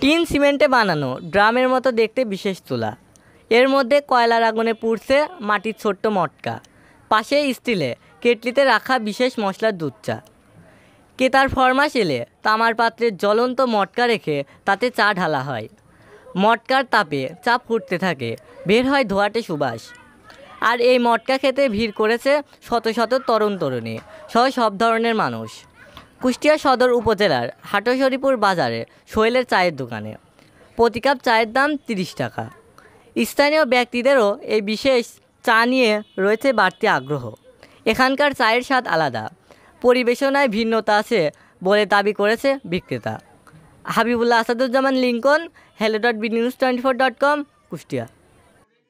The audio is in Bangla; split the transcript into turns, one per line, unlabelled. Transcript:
টিন সিমেন্টে বানানো ড্রামের মতো দেখতে বিশেষ তুলা এর মধ্যে কয়লার আগুনে পুড়ছে মাটির ছোট্ট মটকা পাশে স্টিলে কেটলিতে রাখা বিশেষ মশলার দুধ চা কেতার ফরমাস এলে তামার পাত্রে জ্বলন্ত মটকা রেখে তাতে চা ঢালা হয় মটকার তাপে চা ফুটতে থাকে বের হয় ধোয়াটে সুবাস আর এই মটকা খেতে ভিড় করেছে শত শত তরুণ তরুণী সহ সব ধরনের মানুষ কুষ্টিয়া সদর উপজেলার হাটশরীপুর বাজারে শৈলের চায়ের দোকানে প্রতি কাপ চায়ের দাম তিরিশ টাকা স্থানীয় ব্যক্তিদেরও এই বিশেষ চা নিয়ে রয়েছে বাড়তি আগ্রহ এখানকার চায়ের স্বাদ আলাদা পরিবেশনায় ভিন্নতা আছে বলে দাবি করেছে বিক্রেতা Habibullah Asaduzzaman Lincoln hello dot B news twenty four dot com
Kushtia